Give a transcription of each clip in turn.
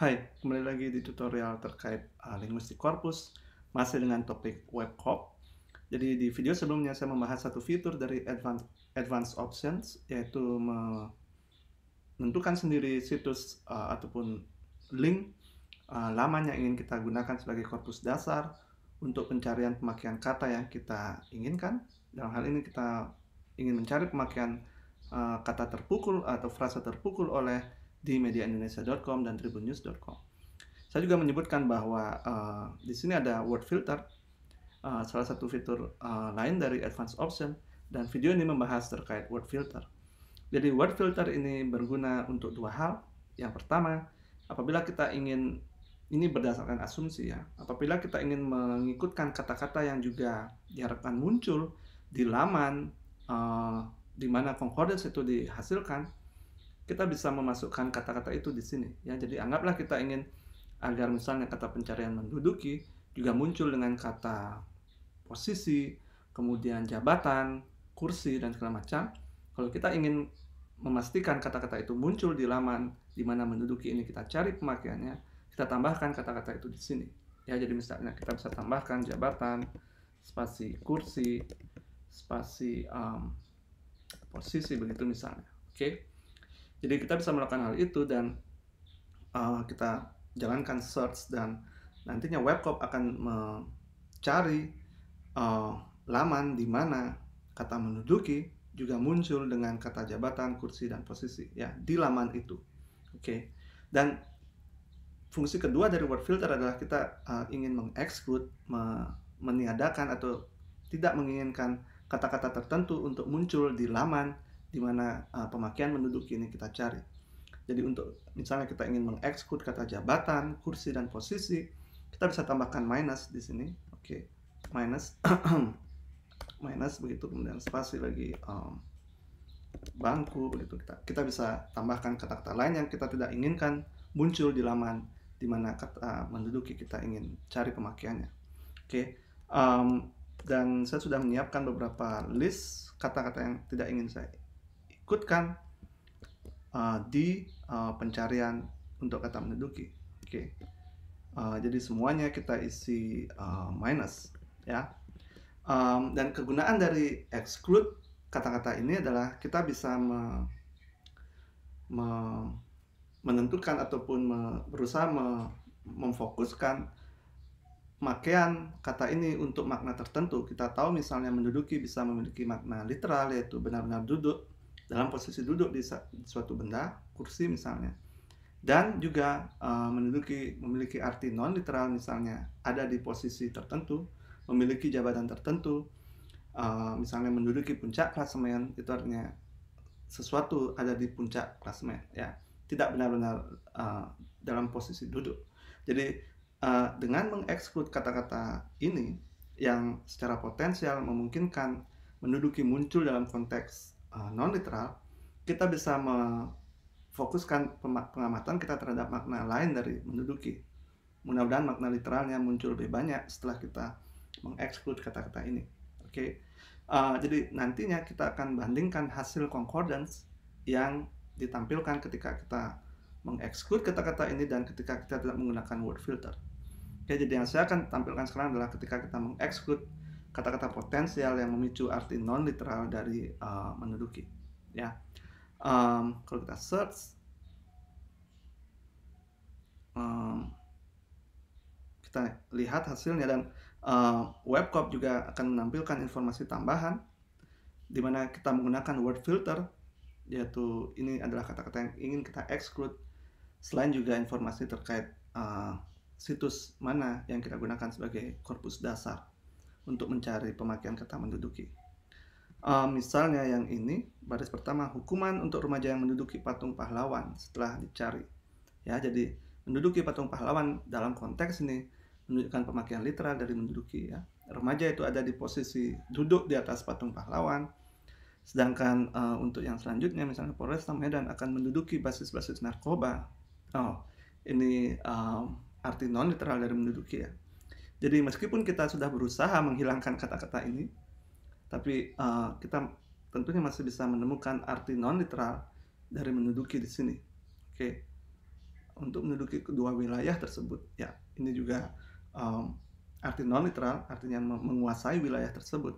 Hai, kembali lagi di tutorial terkait uh, linguistik corpus, masih dengan topik web hop. Jadi di video sebelumnya saya membahas satu fitur dari advanced, advanced options, yaitu menentukan sendiri situs uh, ataupun link uh, ah, laman ingin kita gunakan sebagai korpus dasar untuk pencarian pemakaian kata yang kita inginkan. Dalam hal ini kita ingin mencari pemakaian uh, kata terpukul atau frasa terpukul oleh di mediaindonesia.com dan tribunnews.com. Saya juga menyebutkan bahwa uh, di sini ada word filter, uh, salah satu fitur uh, lain dari advanced option, dan video ini membahas terkait word filter. Jadi word filter ini berguna untuk dua hal. Yang pertama, apabila kita ingin ini berdasarkan asumsi ya. Apabila kita ingin mengikutkan kata-kata yang juga diharapkan muncul di laman uh, di mana concordance itu dihasilkan, kita bisa memasukkan kata-kata itu di sini ya jadi anggaplah kita ingin agar misalnya kata pencarian menduduki juga muncul dengan kata posisi kemudian jabatan kursi dan segala macam kalau kita ingin memastikan kata-kata itu muncul di laman di mana menduduki ini kita cari pemakaiannya kita tambahkan kata-kata itu di sini ya jadi misalnya kita bisa tambahkan jabatan spasi kursi spasi um, posisi begitu misalnya oke okay? jadi kita bisa melakukan hal itu dan uh, kita jalankan search dan nantinya webcop akan mencari uh, laman di mana kata menduduki juga muncul dengan kata jabatan, kursi dan posisi ya di laman itu. Oke. Okay. Dan fungsi kedua dari word filter adalah kita uh, ingin mengexclude, me meniadakan atau tidak menginginkan kata-kata tertentu untuk muncul di laman di mana uh, pemakaian menduduki ini kita cari. Jadi untuk misalnya kita ingin mengeksekut kata jabatan, kursi dan posisi, kita bisa tambahkan minus di sini. Oke, okay. minus minus begitu kemudian spasi lagi um, bangku begitu kita kita bisa tambahkan kata-kata lain yang kita tidak inginkan muncul di laman di mana kata menduduki kita ingin cari pemakaiannya. Oke. Okay. Um, dan saya sudah menyiapkan beberapa list kata-kata yang tidak ingin saya ikutkan uh, di uh, pencarian untuk kata menduduki. Oke. Okay. Uh, jadi semuanya kita isi uh, minus ya. Um, dan kegunaan dari exclude kata-kata ini adalah kita bisa me, me, menentukan ataupun me, berusaha me, memfokuskan makian kata ini untuk makna tertentu. Kita tahu misalnya menduduki bisa memiliki makna literal yaitu benar-benar duduk dalam posisi duduk di suatu benda, kursi misalnya. Dan juga uh, menduduki memiliki arti non literal misalnya ada di posisi tertentu, memiliki jabatan tertentu, uh, misalnya menduduki puncak klasemen itu artinya sesuatu ada di puncak klasemen ya, tidak benar-benar uh, dalam posisi duduk. Jadi uh, dengan mengeksklud kata-kata ini yang secara potensial memungkinkan menduduki muncul dalam konteks uh, eh, non literal kita bisa memfokuskan pengamatan kita terhadap makna lain dari menduduki mudah-mudahan makna literalnya muncul lebih banyak setelah kita mengeksklud kata-kata ini oke okay? uh, eh, jadi nantinya kita akan bandingkan hasil concordance yang ditampilkan ketika kita mengeksklud kata-kata ini dan ketika kita tidak menggunakan word filter. Oke, jadi yang saya akan tampilkan sekarang adalah ketika kita mengeksklud kata-kata potensial yang memicu arti non literal dari uh, menduduki ya um, kalau kita search um, kita lihat hasilnya dan uh, webcop juga akan menampilkan informasi tambahan di mana kita menggunakan word filter yaitu ini adalah kata-kata yang ingin kita exclude selain juga informasi terkait uh, situs mana yang kita gunakan sebagai korpus dasar untuk mencari pemakaian kata menduduki. Uh, misalnya yang ini, baris pertama hukuman untuk remaja yang menduduki patung pahlawan setelah dicari. Ya, jadi menduduki patung pahlawan dalam konteks ini menunjukkan pemakaian literal dari menduduki ya. Remaja itu ada di posisi duduk di atas patung pahlawan. Sedangkan uh, untuk yang selanjutnya misalnya Polresta Medan akan menduduki basis-basis narkoba. Oh, ini um, arti non literal dari menduduki ya. Jadi meskipun kita sudah berusaha menghilangkan kata-kata ini, tapi uh, kita tentunya masih bisa menemukan arti non literal dari menduduki di sini. Oke. Okay. Untuk menduduki kedua wilayah tersebut, ya ini juga um, arti non literal, artinya menguasai wilayah tersebut.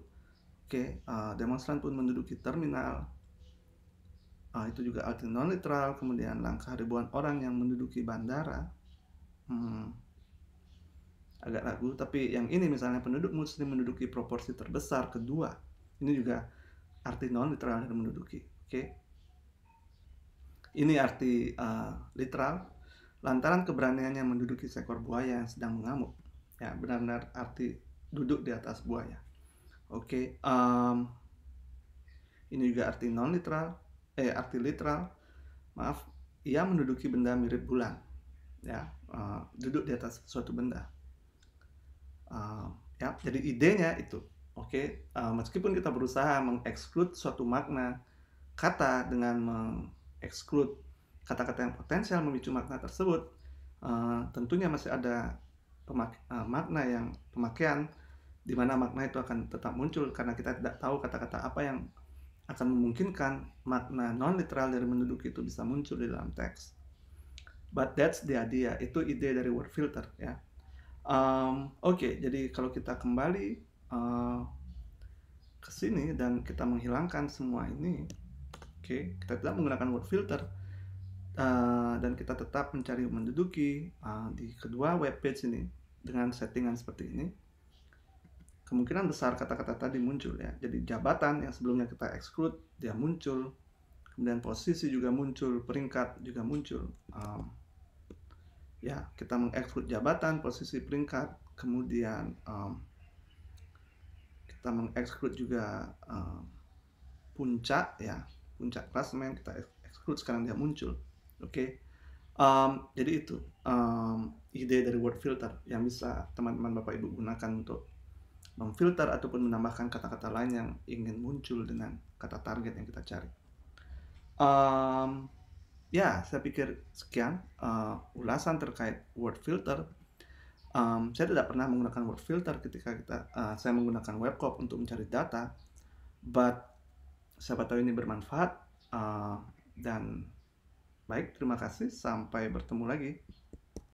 Oke, okay. uh, eh, demonstran pun menduduki terminal. Uh, itu juga arti non literal. Kemudian langkah ribuan orang yang menduduki bandara. Hmm agak ragu tapi yang ini misalnya penduduk muslim menduduki proporsi terbesar kedua ini juga arti non literal yang menduduki oke okay? ini arti uh, literal lantaran keberaniannya menduduki seekor buaya yang sedang mengamuk ya benar-benar arti duduk di atas buaya oke okay? um, ini juga arti non literal eh arti literal maaf ia menduduki benda mirip bulan ya uh, duduk di atas suatu benda uh, ya jadi idenya itu oke okay? Ehm, uh, meskipun kita berusaha mengeksklud suatu makna kata dengan mengeksklud kata-kata yang potensial memicu makna tersebut uh, tentunya masih ada pemak uh, makna yang pemakaian di mana makna itu akan tetap muncul karena kita tidak tahu kata-kata apa yang akan memungkinkan makna non literal dari menduduki itu bisa muncul di dalam teks. But that's the idea, itu ide dari word filter ya. Um, Oke, okay, jadi kalau kita kembali uh, ke sini dan kita menghilangkan semua ini, oke, okay, kita tidak menggunakan word filter uh, dan kita tetap mencari menduduki uh, di kedua web page ini dengan settingan seperti ini. Kemungkinan besar kata-kata tadi muncul ya. Jadi jabatan yang sebelumnya kita exclude dia muncul, kemudian posisi juga muncul, peringkat juga muncul. Um, ya kita mengeksklud jabatan, posisi, peringkat, kemudian um, kita mengeksklud juga um, puncak ya puncak klasemen kita exclude sekarang dia muncul oke okay? um, jadi itu um, ide dari word filter yang bisa teman-teman bapak ibu gunakan untuk memfilter ataupun menambahkan kata-kata lain yang ingin muncul dengan kata target yang kita cari um, ya saya pikir sekian uh, ulasan terkait word filter um, saya tidak pernah menggunakan word filter ketika kita uh, saya menggunakan webcop untuk mencari data but siapa tahu ini bermanfaat uh, dan baik terima kasih sampai bertemu lagi